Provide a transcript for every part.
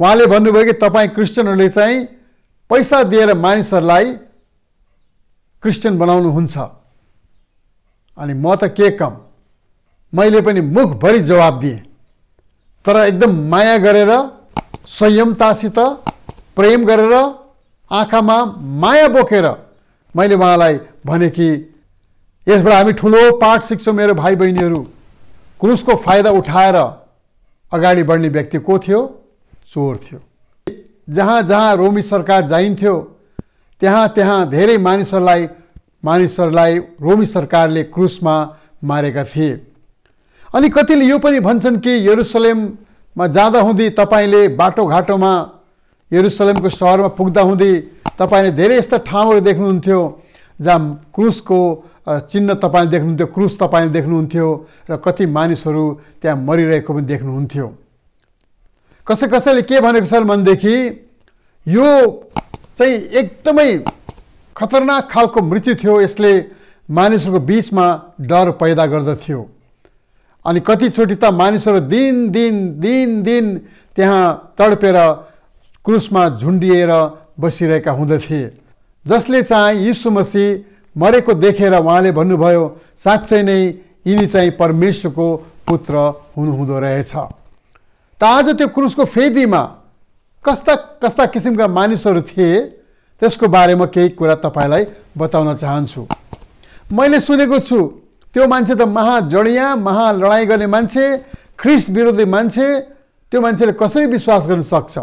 उहाँले भन्नुभयो कि तपाईँ क्रिस्चियनहरूले चाहिँ पैसा दिएर मानिसहरूलाई क्रिस्चियन बनाउनुहुन्छ अनि म त के कम मैले पनि मुखभरि जवाब दिएँ तर एकदम माया गरेर संयमतासित प्रेम गरेर आँखामा माया बोकेर मैले उहाँलाई भने कि यसबाट हामी ठुलो पाठ सिक्छौँ मेरो भाइ बहिनीहरू क्रुसको फाइदा उठाएर अगाडि बढ्ने व्यक्ति को थियो चोर थियो जहाँ जहाँ रोमी सरकार जाइन्थ्यो त्यहाँ त्यहाँ धेरै मानिसहरूलाई मानिसहरूलाई रोमी सरकारले क्रुसमा मारेका थिए अनि कतिले यो पनि भन्छन् कि यरुसलेममा जाँदा हुँदै तपाईँले बाटोघाटोमा यरुसलेमको सहरमा पुग्दा हुँदै तपाईँले धेरै यस्ता ठाउँहरू देख्नुहुन्थ्यो जहाँ क्रुसको चिन्ह तपाईँले देख्नुहुन्थ्यो क्रुस तपाईँले देख्नुहुन्थ्यो र कति मानिसहरू त्यहाँ मरिरहेको पनि देख्नुहुन्थ्यो कसै कसैले के भनेको छन् भनेदेखि यो चाहिँ एकदमै खतरनाक खालको मृत्यु थियो यसले मानिसहरूको बिचमा डर पैदा गर्दथ्यो अनि कतिचोटि त मानिसहरू दिन दिन दिन दिन त्यहाँ तडपेर क्रुसमा झुन्डिएर बसिरहेका हुँदथे जसले चाहिँ यीशु मसी मरेको देखेर उहाँले भन्नुभयो साँच्चै नै यिनी चाहिँ परमेश्वरको पुत्र हुनुहुँदो रहेछ त आज त्यो क्रुसको फेदीमा कस्ता कस्ता किसिमका मानिसहरू थिए त्यसको बारेमा केही कुरा तपाईँलाई बताउन चाहन्छु मैले सुनेको छु त्यो मान्छे त महाजडियाँ महालडाइँ गर्ने मान्छे ख्रिस्ट विरोधी मान्छे त्यो मान्छेले कसरी विश्वास गर्न सक्छ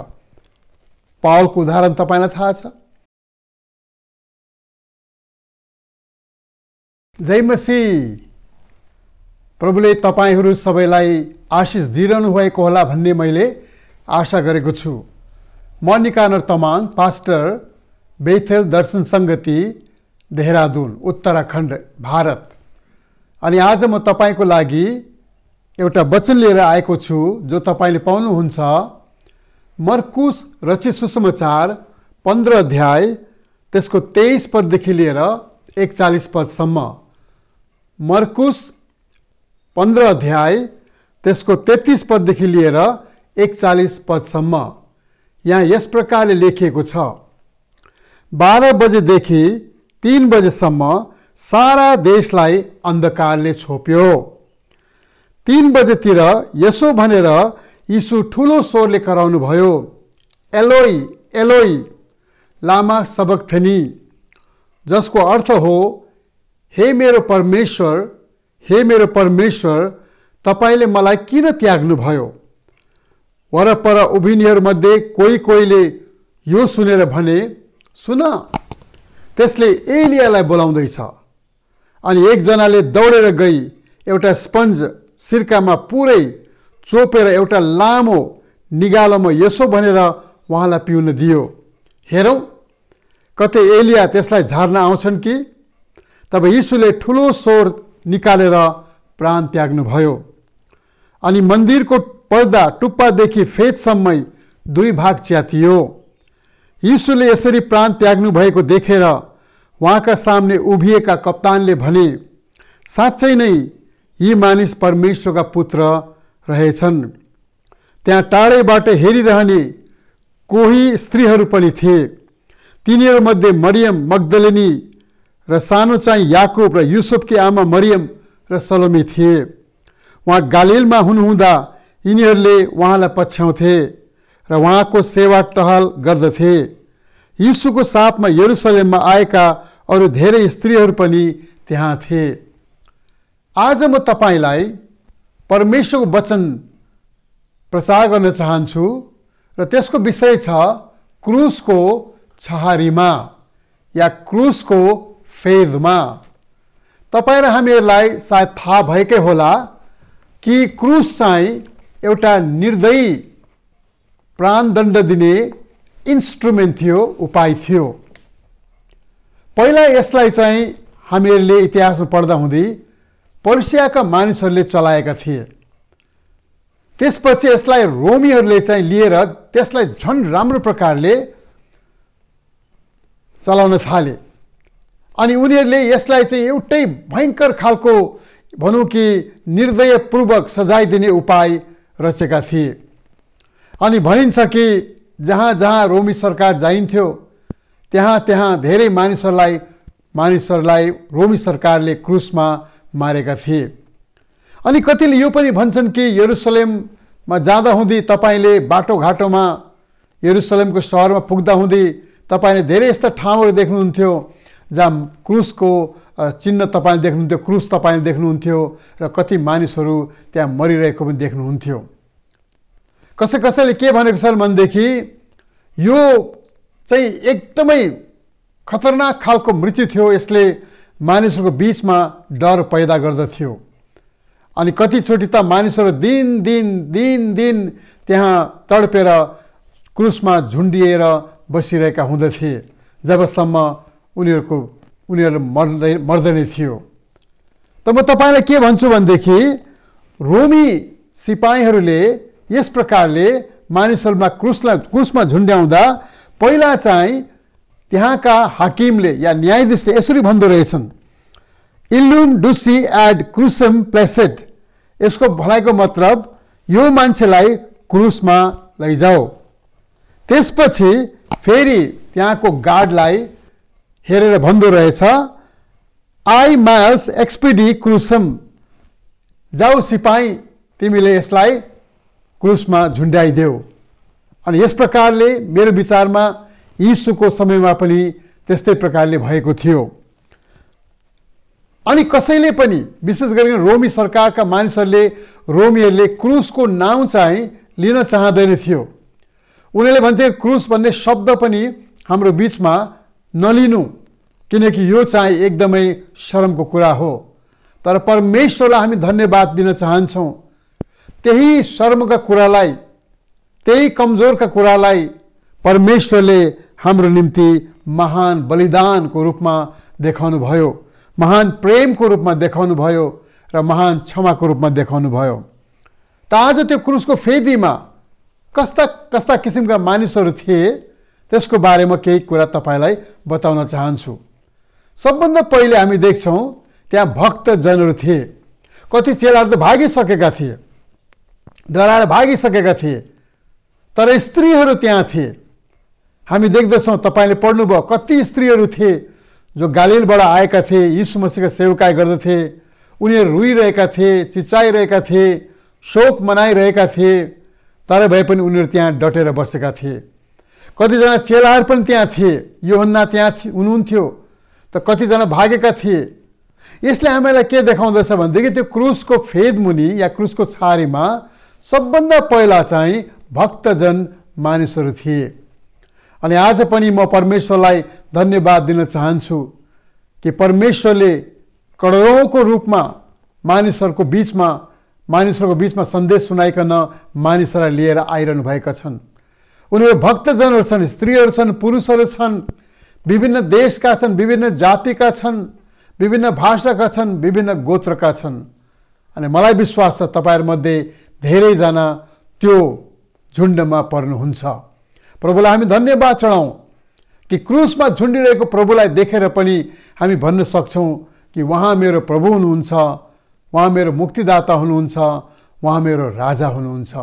पावलको उदाहरण तपाईँलाई थाहा छ जय मसीह प्रभुले तपाईँहरू सबैलाई आशिष दिइरहनु भएको होला भन्ने मैले आशा गरेको छु म Nikanor Tamang pastor Bethel Darshan Sangati Dehradun Uttarakhand Bharat अनि आज म तपाईँको लागि एउटा वचन लिएर आएको छु जो तपाईँले पाउनुहुन्छ मर्कुस रचित सुसमाचार पन्ध्र अध्याय त्यसको तेइस पददेखि लिएर एकचालिस पदसम्म मर्कुस पन्ध्र अध्याय त्यसको तेत्तिस पददेखि लिएर एकचालिस पदसम्म यहाँ यस प्रकारले लेखिएको छ बाह्र बजेदेखि तिन बजेसम्म सारा देशलाई अन्धकारले छोप्यो तिन बजेतिर यसो भनेर यीशु ठुलो स्वरले कराउनुभयो एलोई एलोई लामा सबक थेनी जसको अर्थ हो हे मेरो परमेश्वर हे मेरो परमेश्वर तपाईँले मलाई किन त्याग्नुभयो वरपर उभिनीहरूमध्ये कोही कोहीले यो सुनेर भने सुन त्यसले एलियालाई बोलाउँदैछ अनि एकजनाले दौडेर गई एउटा स्पन्ज सिर्कामा पुरै चोपेर एउटा लामो निगालोमा यसो भनेर उहाँलाई पिउन दियो हेरौँ कतै एलिया त्यसलाई झार्न आउँछन् कि तब यीशुले ठुलो स्वर निकालेर प्राण त्याग्नुभयो अनि मन्दिरको पर्दा टुप्पादेखि फेदसम्मै दुई भाग च्यातियो यीशुले यसरी प्राण त्याग्नु भएको देखेर उहाँका सामने उभिएका कप्तानले भने साँच्चै नै यी मानिस परमेश्वरका पुत्र रहेछन् त्यहाँ टाढैबाट हेरिरहने कोही स्त्रीहरू पनि थिए तिनीहरूमध्ये मरियम मगदलिनी र सानो चाहिँ याकुब र युसुफकी आमा मरियम र सलोमी थिए उहाँ गालिलमा हुनुहुँदा यिनीहरूले उहाँलाई पछ्याउँथे र उहाँको सेवा टहल गर्दथे यीशुको साथमा यरुसलेममा आएका अरू धेरै स्त्रीहरू पनि त्यहाँ थिए आज म तपाईँलाई परमेश्वरको वचन प्रचार गर्न चाहन्छु र त्यसको विषय छ क्रुसको छहारीमा या क्रुसको फेजमा तपाईँ र हामीहरूलाई सायद थाहा भएकै होला कि क्रुस चाहिँ एउटा निर्दयी प्राणदण्ड दिने इन्स्ट्रुमेन्ट थियो उपाय थियो पहिला यसलाई चाहिँ हामीहरूले इतिहासमा पढ्दा हुँदै पर्सियाका मानिसहरूले चलाएका थिए त्यसपछि यसलाई रोमीहरूले चाहिँ लिएर त्यसलाई झन् राम्रो प्रकारले चलाउन थाले अनि उनीहरूले यसलाई चाहिँ एउटै भयङ्कर खालको भनौँ कि निर्दयपूर्वक सजाय दिने उपाय रचेका थिए अनि भनिन्छ कि जहाँ जहाँ रोमी सरकार जाइन्थ्यो त्यहाँ त्यहाँ धेरै मानिसहरूलाई मानिसहरूलाई रोमी सरकारले क्रुसमा मारेका थिए अनि कतिले यो पनि भन्छन् कि यरुसलेममा जाँदा हुँदी तपाईँले बाटोघाटोमा यरुसलेमको सहरमा पुग्दा हुँदै तपाईँले धेरै यस्ता ठाउँहरू देख्नुहुन्थ्यो जहाँ क्रुसको चिन्ह तपाईँले देख्नुहुन्थ्यो क्रुस तपाईँले देख्नुहुन्थ्यो र कति मानिसहरू त्यहाँ मरिरहेको पनि देख्नुहुन्थ्यो कसै कसैले के भनेको छन् भनेदेखि यो चाहिँ एकदमै खतरनाक खालको मृत्यु थियो यसले मानिसहरूको बिचमा डर पैदा गर्दथ्यो अनि कतिचोटि त मानिसहरू दिन दिन दिन दिन त्यहाँ तडपेर क्रुसमा झुन्डिएर बसिरहेका हुँदथे जबसम्म उनीहरूको उनीहरू मर्दै मर्दने थियो त म तपाईँलाई के भन्छु भनेदेखि रोमी सिपाहीहरूले यस प्रकारले मानिसहरूमा क्रुसलाई क्रुसमा झुन्ड्याउँदा पहिला चाहिँ त्यहाँका हाकिमले या न्यायाधीशले यसरी भन्दो रहेछन् इल्लुम डुसी एड क्रुसम प्लेसेट यसको भनाइको मतलब यो मान्छेलाई क्रुसमा लैजाऊ त्यसपछि फेरि त्यहाँको गार्डलाई हेरेर भन्दो रहेछ आई माइल्स एक्सपिडी क्रुसम जाऊ सिपाही तिमीले यसलाई क्रुसमा झुन्ड्याइदेऊ अनि यस प्रकारले मेरो विचारमा यीशुको समयमा पनि त्यस्तै प्रकारले भएको थियो अनि कसैले पनि विशेष गरिकन रोमी सरकारका मानिसहरूले रोमीहरूले क्रुसको नाउँ चाहिँ लिन चाहँदैन थियो उनीहरूले भन्थे क्रुस भन्ने शब्द पनि हाम्रो बिचमा नलिनु किनकि यो चाहिँ एकदमै शरमको कुरा हो तर परमेश्वरलाई हामी धन्यवाद दिन चाहन्छौँ त्यही शर्मका कुरालाई त्यही कमजोरका कुरालाई परमेश्वरले हाम्रो निम्ति महान बलिदानको रूपमा देखाउनुभयो महान प्रेमको रूपमा देखाउनुभयो र महान क्षमाको रूपमा देखाउनुभयो त आज त्यो क्रुसको फेदीमा कस्ता कस्ता किसिमका मानिसहरू थिए त्यसको बारेमा केही कुरा तपाईँलाई बताउन चाहन्छु सबभन्दा पहिले हामी देख्छौँ त्यहाँ भक्तजनहरू थिए कति चेलाहरू त भागिसकेका थिए डराएर भागिसकेका थिए तर स्त्रीहरू त्यहाँ थिए हामी देख्दछौँ तपाईँले पढ्नुभयो कति स्त्रीहरू थिए जो गालिलबाट आएका थिए यीशु मसीहका सेवकाई गर्दथे उनीहरू रुइरहेका थिए चिचाइरहेका थिए शोक मनाइरहेका थिए तर भए पनि उनीहरू त्यहाँ डटेर बसेका थिए कतिजना चेलाहरू पनि त्यहाँ थिए योहन्ना त्यहाँ हुनुहुन्थ्यो त कतिजना भागेका थिए यसले हामीलाई के देखाउँदछ भनेदेखि त्यो क्रुसको फेदमुनि या क्रुसको छारीमा सबभन्दा पहिला चाहिँ भक्तजन मानिसहरू थिए अनि आज पनि म परमेश्वरलाई धन्यवाद दिन चाहन्छु कि परमेश्वरले करोडौँको रूपमा मानिसहरूको बिचमा मानिसहरूको बिचमा सन्देश सुनाइकन मानिसहरूलाई लिएर आइरहनु भएका छन् उनीहरू भक्तजनहरू छन् स्त्रीहरू छन् पुरुषहरू छन् विभिन्न देशका छन् विभिन्न जातिका छन् विभिन्न भाषाका छन् विभिन्न गोत्रका छन् अनि मलाई विश्वास छ तपाईँहरूमध्ये धेरैजना त्यो झुन्डमा पर्नुहुन्छ प्रभुलाई हामी धन्यवाद चढाउँ कि क्रुसमा झुन्डिरहेको प्रभुलाई देखेर पनि हामी भन्न सक्छौँ कि उहाँ मेरो प्रभु हुनुहुन्छ उहाँ मेरो मुक्तिदाता हुनुहुन्छ उहाँ मेरो राजा हुनुहुन्छ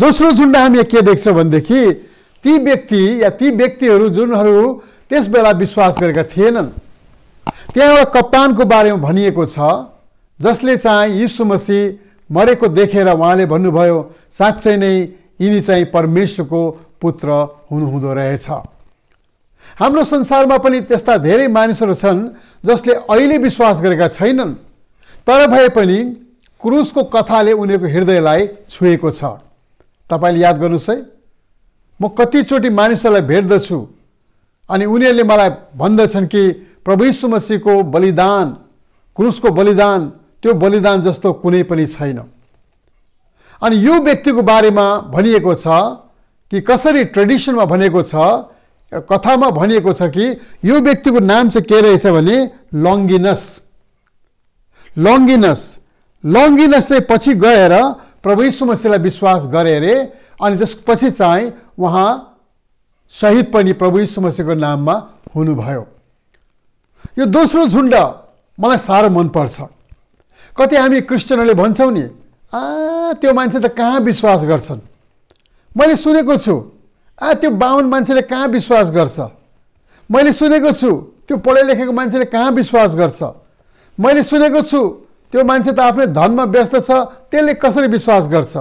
दोस्रो झुन्डा हामीले के देख्छौँ भनेदेखि ती व्यक्ति या ती व्यक्तिहरू जुनहरू त्यस बेला विश्वास गरेका थिएनन् त्यहाँ एउटा कप्तानको बारेमा भनिएको छ जसले चाहिँ यीशु मसी मरेको देखेर उहाँले भन्नुभयो साँच्चै नै यिनी चाहिँ परमेश्वरको पुत्र हुनुहुँदो रहेछ हाम्रो संसारमा पनि त्यस्ता धेरै मानिसहरू छन् जसले अहिले विश्वास गरेका छैनन् तर भए पनि क्रुसको कथाले उनीहरूको हृदयलाई छुएको छ तपाईँले याद गर्नुहोस् है म कतिचोटि मानिसहरूलाई भेट्दछु अनि उनीहरूले मलाई भन्दछन् कि प्रभु सुमसीको मसीहको बलिदान क्रुसको बलिदान त्यो बलिदान जस्तो कुनै पनि छैन अनि यो व्यक्तिको बारेमा भनिएको छ कि कसरी ट्रेडिसनमा भनेको छ कथामा भनिएको छ कि यो व्यक्तिको नाम चाहिँ के रहेछ भने लङ्गिनस लङ्गिनस लङ्गिनस चाहिँ पछि गएर प्रभु यीशु मसीलाई विश्वास गरे अरे अनि त्यसपछि चाहिँ उहाँ शहीद पनि प्रभु यीशु मसीको नाममा हुनुभयो यो दोस्रो झुन्ड मलाई साह्रो मनपर्छ कति हामी क्रिस्चियनहरूले भन्छौँ नि आ त्यो मान्छे त कहाँ विश्वास गर्छन् मैले सुनेको छु आ त्यो बाहुन मान्छेले कहाँ विश्वास गर्छ मैले सुनेको छु त्यो पढे लेखेको मान्छेले कहाँ विश्वास गर्छ मैले सुनेको छु त्यो मान्छे त आफ्नै धनमा व्यस्त छ त्यसले कसरी विश्वास गर्छ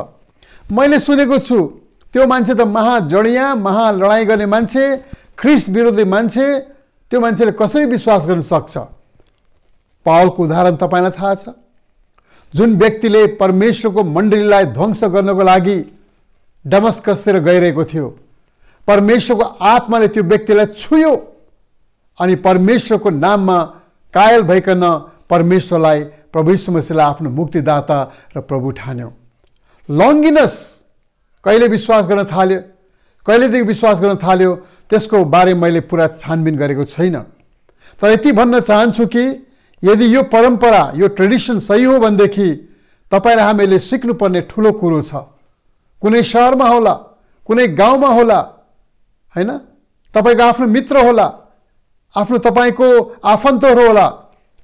मैले सुनेको छु त्यो मान्छे त महा महालडाइँ गर्ने मान्छे ख्रिस्ट विरोधी मान्छे त्यो मान्छेले कसरी विश्वास गर्न सक्छ पावलको उदाहरण तपाईँलाई थाहा छ जुन व्यक्तिले परमेश्वरको मण्डलीलाई ध्वंस गर्नको लागि डमस्कसतिर गइरहेको थियो परमेश्वरको आत्माले त्यो व्यक्तिलाई छुयो अनि परमेश्वरको नाममा कायल भइकन परमेश्वरलाई प्रभु समस्यालाई आफ्नो मुक्तिदाता र प्रभु ठान्यो लङ्गिनस कहिले विश्वास गर्न थाल्यो कहिलेदेखि विश्वास गर्न थाल्यो त्यसको बारे मैले पुरा छानबिन गरेको छैन तर यति भन्न चाहन्छु कि यदि यो परम्परा यो ट्रेडिसन सही हो भनेदेखि तपाईँ र हामीले सिक्नुपर्ने ठुलो कुरो छ कुनै सहरमा होला कुनै गाउँमा होला होइन तपाईँको आफ्नो मित्र होला आफ्नो तपाईँको आफन्तहरू होला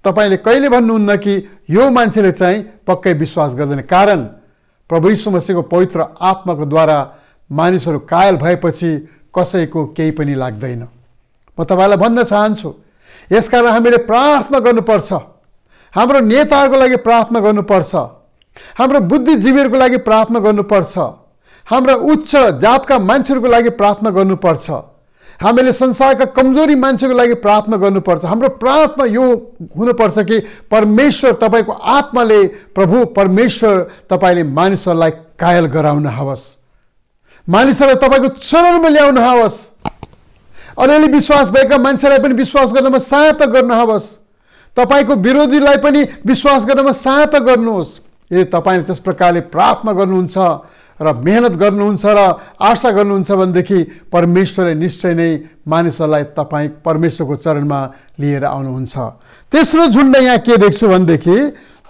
तपाईँले कहिले भन्नुहुन्न कि यो मान्छेले चाहिँ पक्कै विश्वास गर्दैन कारण प्रभु यीशु पवित्र आत्माको द्वारा मानिसहरू कायल भएपछि कसैको केही पनि लाग्दैन म तपाईँलाई भन्न चाहन्छु यसकारण हामीले प्रार्थना गर्नुपर्छ हाम्रो नेताहरूको लागि प्रार्थना गर्नुपर्छ हाम्रो बुद्धिजीवीहरूको लागि प्रार्थना गर्नुपर्छ हाम्रा उच्च जातका मान्छेहरूको लागि प्रार्थना गर्नुपर्छ हामीले संसारका कमजोरी मान्छेको लागि प्रार्थना गर्नुपर्छ हाम्रो प्रार्थना यो हुनुपर्छ कि परमेश्वर तपाईँको आत्माले प्रभु परमेश्वर तपाईँले मानिसहरूलाई कायल गराउन हवस् मानिसहरूलाई तपाईँको चरणमा ल्याउन हवस् अलिअलि विश्वास भएका मान्छेलाई पनि विश्वास गर्नमा सहायता गर्न हवस् तपाईँको विरोधीलाई पनि विश्वास गर्नमा सहायता गर्नुहोस् यदि तपाईँले त्यस प्रकारले प्रार्थना गर्नुहुन्छ र मेहनत गर्नुहुन्छ र आशा गर्नुहुन्छ भनेदेखि परमेश्वरले निश्चय नै मानिसहरूलाई तपाईँ परमेश्वरको चरणमा लिएर आउनुहुन्छ तेस्रो झुन्ड यहाँ के देख्छु भनेदेखि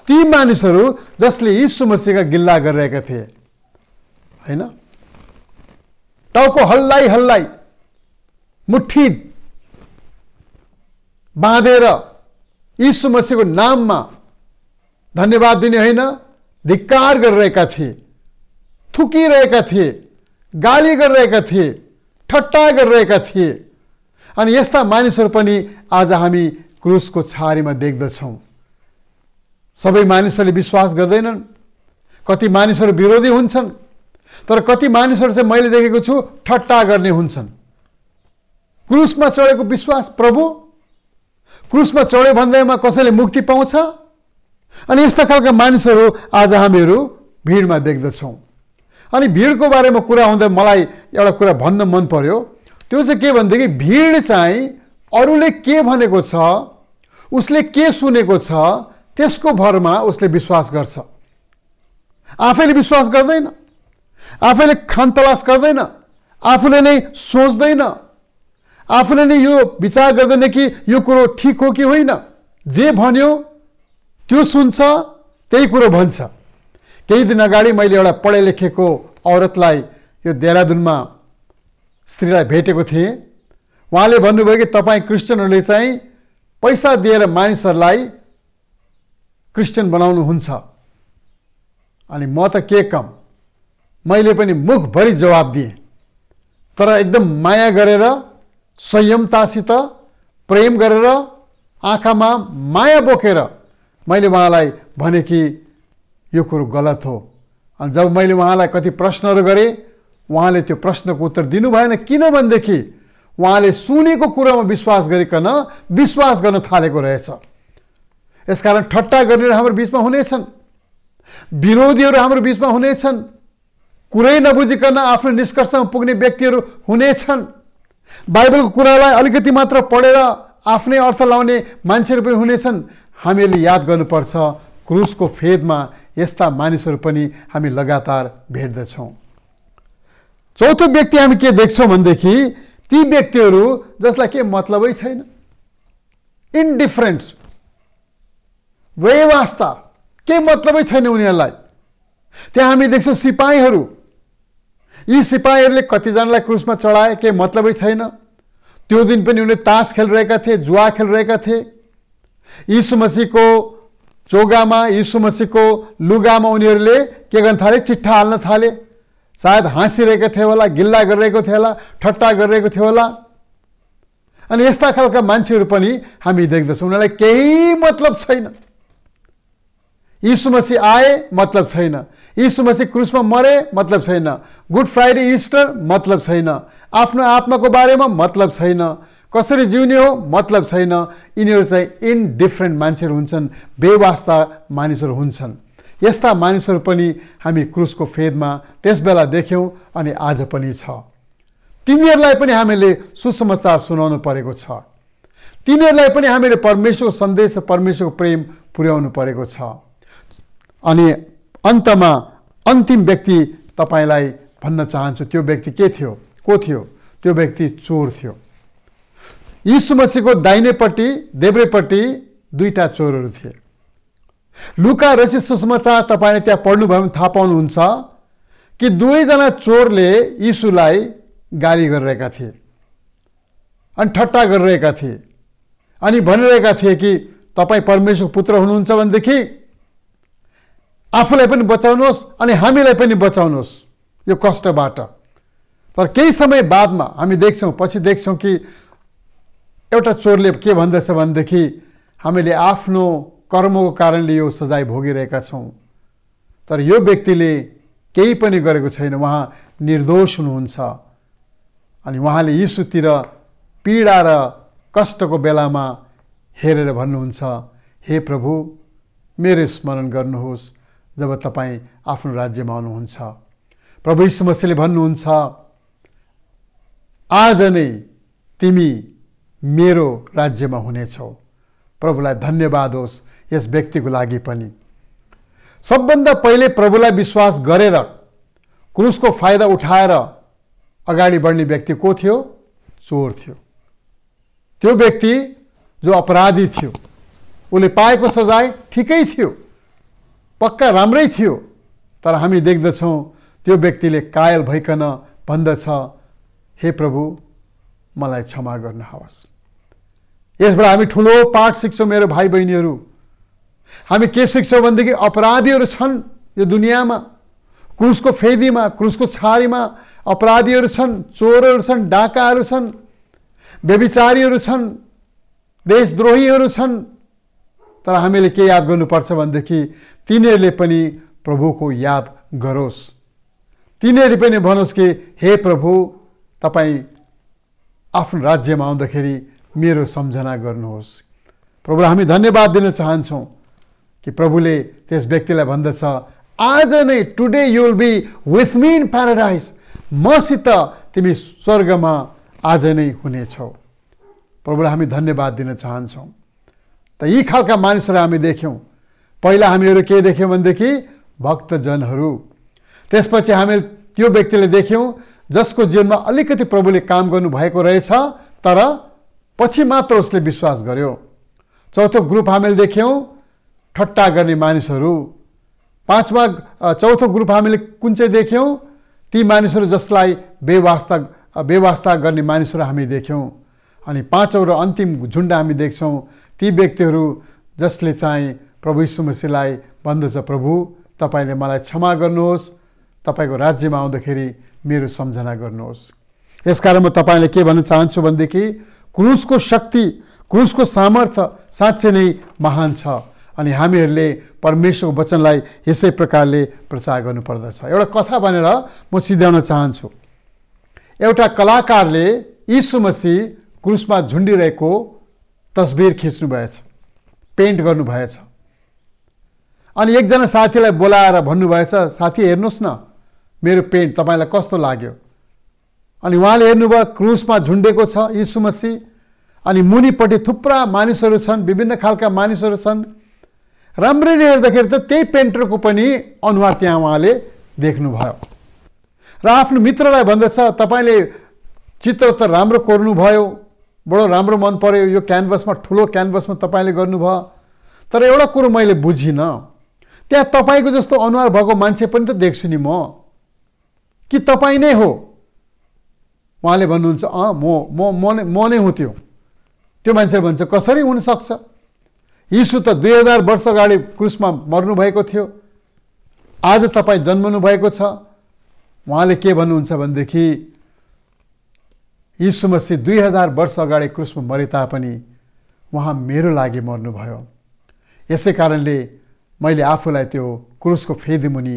ती मानिसहरू जसले यी मसीहका गिल्ला गरिरहेका थिए होइन टाउको हल्लाइ हल्लाइ मुठी बाँधेर यी मसीहको नाममा धन्यवाद दिने होइन धिक्कार गरिरहेका थिए फुकिरहेका थिए गाली गरिरहेका थिए ठट्टा गरिरहेका थिए अनि यस्ता मानिसहरू पनि आज हामी क्रुसको छारीमा देख्दछौँ सबै मानिसहरूले विश्वास गर्दैनन् कति मानिसहरू विरोधी हुन्छन् तर कति मानिसहरू चाहिँ मैले देखेको छु ठट्टा गर्ने हुन्छन् क्रुसमा चढेको विश्वास प्रभु क्रुसमा चढ्यो भन्दैमा कसैले मुक्ति पाउँछ अनि यस्ता खालका मानिसहरू आज हामीहरू भिडमा देख्दछौँ अनि भिडको बारेमा कुरा हुँदा मलाई एउटा कुरा भन्न मन पर्यो त्यो चाहिँ के भनेदेखि भिड चाहिँ अरूले के भनेको छ उसले के सुनेको छ त्यसको भरमा उसले विश्वास गर्छ आफैले विश्वास गर्दैन आफैले खानतलास गर्दैन आफूले नै सोच्दैन आफूले नै यो विचार गर्दैन कि यो कुरो ठिक हो कि होइन जे भन्यो त्यो सुन्छ त्यही कुरो भन्छ केही दिन अगाडि मैले एउटा पढे लेखेको औरतलाई यो देहरादुनमा स्त्रीलाई भेटेको थिएँ उहाँले भन्नुभयो कि तपाईँ क्रिस्चियनहरूले चाहिँ पैसा दिएर मानिसहरूलाई क्रिस्चियन बनाउनुहुन्छ अनि म त के कम मैले पनि मुखभरि जवाब दिएँ तर एकदम माया गरेर संयमतासित प्रेम गरेर आँखामा माया बोकेर मैले उहाँलाई भने कि यो कुरो गलत हो अनि जब मैले उहाँलाई कति प्रश्नहरू गरेँ उहाँले त्यो प्रश्नको उत्तर दिनु भएन किनभनेदेखि उहाँले सुनेको कुरामा विश्वास गरिकन विश्वास गर्न थालेको रहेछ यसकारण ठट्टा गर्ने हाम्रो बिचमा हुनेछन् विरोधीहरू हाम्रो बिचमा हुनेछन् कुरै नबुझिकन आफ्नो निष्कर्षमा पुग्ने व्यक्तिहरू हुनेछन् बाइबलको कुरालाई अलिकति मात्र पढेर आफ्नै अर्थ लाउने मान्छेहरू पनि हुनेछन् हामीहरूले याद गर्नुपर्छ क्रुसको फेदमा यस्ता मानिसहरू पनि हामी लगातार भेट्दछौँ चौथो व्यक्ति हामी के देख्छौँ भनेदेखि ती व्यक्तिहरू जसलाई के मतलबै छैन इन्डिफरेन्स वेवास्ता केही मतलबै छैन उनीहरूलाई त्यहाँ हामी देख्छौँ सिपाहीहरू यी सिपाहीहरूले कतिजनालाई क्रुसमा चढाए केही मतलबै छैन त्यो दिन पनि उनी तास खेलिरहेका थिए जुवा खेलिरहेका थिए यीशु मसीको चोगामा मसीको लुगामा उनीहरूले के गर्न थाले चिट्ठा हाल्न थाले सायद हाँसिरहेको थियो होला गिल्ला गरिरहेको थियो होला ठट्टा गरिरहेको थियो होला अनि यस्ता खालका मान्छेहरू पनि हामी देख्दछौँ उनीहरूलाई केही मतलब छैन मसी आए मतलब छैन मसी क्रुसमा मरे मतलब छैन गुड फ्राइडे इस्टर मतलब छैन आफ्नो आत्माको बारेमा मतलब छैन कसरी जिउने हो मतलब छैन यिनीहरू चाहिँ इनडिफ्रेन्ट मान्छेहरू हुन्छन् बेवास्ता मानिसहरू हुन्छन् यस्ता मानिसहरू पनि हामी क्रुसको फेदमा त्यसबेला देख्यौँ अनि आज पनि छ तिमीहरूलाई पनि हामीले सुसमाचार सुनाउनु परेको छ तिमीहरूलाई पनि हामीले परमेश्वर सन्देश परमेश्वरको प्रेम पुर्याउनु परेको छ अनि अन्तमा अन्तिम व्यक्ति तपाईँलाई भन्न चाहन्छु त्यो व्यक्ति के थियो को थियो त्यो व्यक्ति चोर थियो यीशुमसीको दाहिनेपट्टि देब्रेपट्टि दुईवटा चोरहरू थिए लुका रसी सुसमाचार तपाईँले त्यहाँ पढ्नुभयो भने थाहा पाउनुहुन्छ कि दुवैजना चोरले यीशुलाई गाली गरिरहेका थिए अनि ठट्टा गरिरहेका थिए अनि भनिरहेका थिए कि तपाईँ परमेश्वरको पुत्र हुनुहुन्छ भनेदेखि आफूलाई पनि बचाउनुहोस् अनि हामीलाई पनि बचाउनुहोस् यो कष्टबाट तर केही समय बादमा हामी देख्छौँ पछि देख्छौँ कि एउटा चोरले के भन्दछ भनेदेखि हामीले आफ्नो कर्मको कारणले यो सजाय भोगिरहेका छौँ तर यो व्यक्तिले केही पनि गरेको छैन उहाँ निर्दोष हुनुहुन्छ अनि उहाँले यीशुतिर पीडा र कष्टको बेलामा हेरेर भन्नुहुन्छ हे प्रभु मेरो स्मरण गर्नुहोस् जब तपाईँ आफ्नो राज्यमा आउनुहुन्छ प्रभु यीशु मसीले भन्नुहुन्छ आज नै तिमी मेरो में होने प्रभुला धन्यवाद होस् इस व्यक्ति को लगी सब भाई प्रभुलाई विश्वास करूस को फायदा उठाएर अगाड़ी बढ़ने व्यक्ति को थियो चोर थियो त्यो व्यक्ति जो अपराधी थियो उसे पाएको सजाए ठीक थियो पक्का राम्रै थियो तर हमी देखद त्यो ने कायल भईकन भन्दछ हे प्रभु मलाई क्षमा करना हवस् यसबाट हामी ठुलो पाठ सिक्छौँ मेरो भाइ बहिनीहरू हामी के सिक्छौँ भनेदेखि अपराधीहरू छन् यो दुनियाँमा क्रुसको फेदीमा क्रुसको छारीमा अपराधीहरू छन् चोरहरू छन् डाकाहरू छन् व्यविचारीहरू छन् देशद्रोहीहरू छन् तर हामीले के याद गर्नुपर्छ भनेदेखि तिनीहरूले पनि प्रभुको याद गरोस् तिनीहरूले पनि भनोस् कि हे प्रभु तपाईँ आफ्नो राज्यमा आउँदाखेरि मेरो सम्झना गर्नुहोस् प्रभु हामी धन्यवाद दिन चाहन्छौँ कि प्रभुले त्यस व्यक्तिलाई भन्दछ आज नै today you will be with me in paradise मसित तिमी स्वर्गमा आज नै हुनेछौ प्रभुलाई हामी धन्यवाद दिन चाहन्छौँ त यी खालका मानिसहरू हामी देख्यौँ पहिला हामीहरू के देख्यौँ भनेदेखि भक्तजनहरू त्यसपछि हामी त्यो व्यक्तिले देख्यौँ जसको जीवनमा अलिकति प्रभुले काम गर्नुभएको रहेछ तर पछि मात्र उसले विश्वास गर्यो चौथो ग्रुप हामीले देख्यौँ ठट्टा गर्ने मानिसहरू पाँचमा चौथो ग्रुप हामीले कुन चाहिँ देख्यौँ ती मानिसहरू जसलाई बेवास्ता बेवास्ता गर्ने मानिसहरू हामी देख्यौँ अनि पाँचौँ र अन्तिम झुन्ड हामी देख्छौँ ती व्यक्तिहरू जसले चाहिँ प्रभु सुमसीलाई भन्दछ प्रभु तपाईँले मलाई क्षमा गर्नुहोस् तपाईँको राज्यमा आउँदाखेरि मेरो सम्झना गर्नुहोस् यसकारण म तपाईँले के भन्न चाहन्छु भनेदेखि क्रुसको शक्ति क्रुसको सामर्थ्य साँच्चै नै महान छ अनि हामीहरूले परमेश्वरको वचनलाई यसै प्रकारले प्रचार गर्नुपर्दछ एउटा कथा भनेर म सिध्याउन चाहन्छु एउटा कलाकारले यीशु मसी क्रुसमा झुन्डिरहेको तस्बिर खिच्नुभएछ पेन्ट गर्नुभएछ अनि एकजना साथीलाई बोलाएर भन्नुभएछ साथी हेर्नुहोस् न मेरो पेन्ट तपाईँलाई कस्तो लाग्यो अनि उहाँले हेर्नुभयो क्रुसमा झुन्डेको छ यीशु मसीह अनि मुनिपट्टि थुप्रा मानिसहरू छन् विभिन्न खालका मानिसहरू छन् राम्ररी हेर्दाखेरि त त्यही पेन्टरको पनि अनुहार त्यहाँ उहाँले देख्नुभयो र आफ्नो मित्रलाई भन्दछ तपाईँले चित्र त राम्रो कोर्नुभयो बडो राम्रो मन पर्यो यो क्यानभासमा ठुलो क्यानभासमा तपाईँले गर्नुभयो तर एउटा कुरो मैले बुझिनँ त्यहाँ तपाईँको जस्तो अनुहार भएको मान्छे पनि त देख्छु नि म कि तपाईँ नै हो उहाँले भन्नुहुन्छ अँ म म म नै म नै हुँ त्यो त्यो मान्छे भन्छ कसरी हुनसक्छ यीशु त दुई हजार वर्ष अगाडि क्रुसमा मर्नुभएको थियो आज तपाईँ जन्मनु भएको छ उहाँले के भन्नुहुन्छ भनेदेखि यीशु सि दुई हजार वर्ष अगाडि क्रुसमा मरे तापनि उहाँ मेरो लागि मर्नुभयो यसै कारणले मैले आफूलाई त्यो क्रुसको फेदमुनि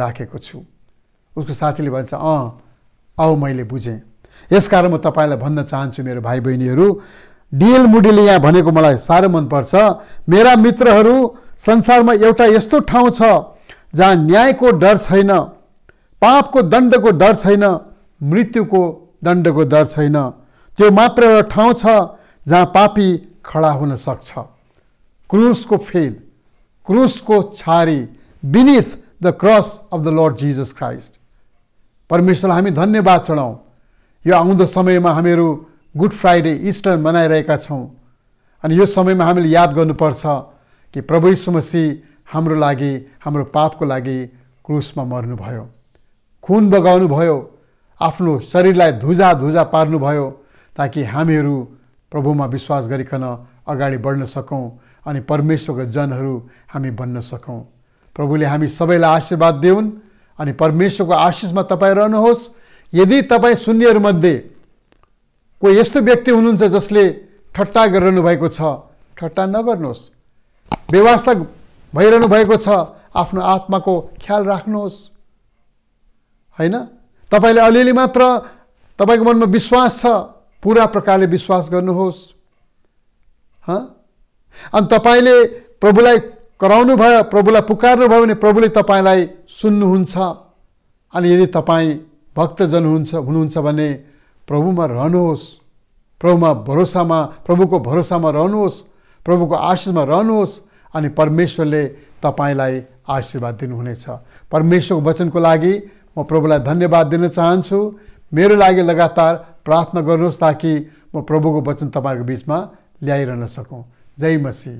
राखेको छु उसको साथीले भन्छ अँ आऊ मैले बुझेँ यसकारण म तपाईँलाई भन्न चाहन्छु मेरो भाइ बहिनीहरू डिएल मुडीले यहाँ भनेको मलाई साह्रो मनपर्छ मेरा मित्रहरू संसारमा एउटा यस्तो ठाउँ छ जहाँ न्यायको डर छैन पापको दण्डको डर छैन मृत्युको दण्डको डर छैन त्यो मात्र एउटा ठाउँ छ जहाँ पापी खडा हुन सक्छ क्रुसको फेल क्रुसको छारी beneath the cross of the Lord Jesus Christ परमेश्वरलाई हामी धन्यवाद चढाउँ यो आउँदो समयमा हामीहरू गुड फ्राइडे इस्टर मनाइरहेका छौँ अनि यो समयमा हामीले याद गर्नुपर्छ कि प्रभु सुमसी हाम्रो लागि हाम्रो पापको लागि क्रुसमा मर्नुभयो खुन बगाउनुभयो आफ्नो शरीरलाई धुजा धुजा पार्नुभयो ताकि हामीहरू प्रभुमा विश्वास गरिकन अगाडि बढ्न सकौँ अनि परमेश्वरको जनहरू हामी बन्न सकौँ प्रभुले हामी सबैलाई आशीर्वाद दिउन् अनि परमेश्वरको आशिषमा तपाईँ रहनुहोस् यदि तपाईँ शून्यहरूमध्ये कोही यस्तो व्यक्ति हुनुहुन्छ जसले ठट्टा गरिरहनु भएको छ ठट्टा नगर्नुहोस् व्यवस्था भइरहनु भएको छ आफ्नो आत्माको ख्याल राख्नुहोस् होइन तपाईँले अलिअलि मात्र तपाईँको मनमा विश्वास छ पुरा प्रकारले विश्वास गर्नुहोस् अनि तपाईँले प्रभुलाई कराउनु भयो प्रभुलाई पुकार्नु भयो भने प्रभुले तपाईँलाई सुन्नुहुन्छ अनि यदि तपाईँ भक्तजन हुनुहुन्छ हुनुहुन्छ भने प्रभुमा रहनुहोस् प्रभुमा भरोसामा प्रभुको भरोसामा रहनुहोस् प्रभुको आशिषमा रहनुहोस् अनि परमेश्वरले तपाईँलाई आशीर्वाद दिनुहुनेछ परमेश्वरको वचनको लागि म प्रभुलाई धन्यवाद दिन चाहन्छु मेरो लागि लगातार प्रार्थना गर्नुहोस् ताकि म प्रभुको वचन तपाईँहरूको बिचमा ल्याइरहन सकौँ जय मसी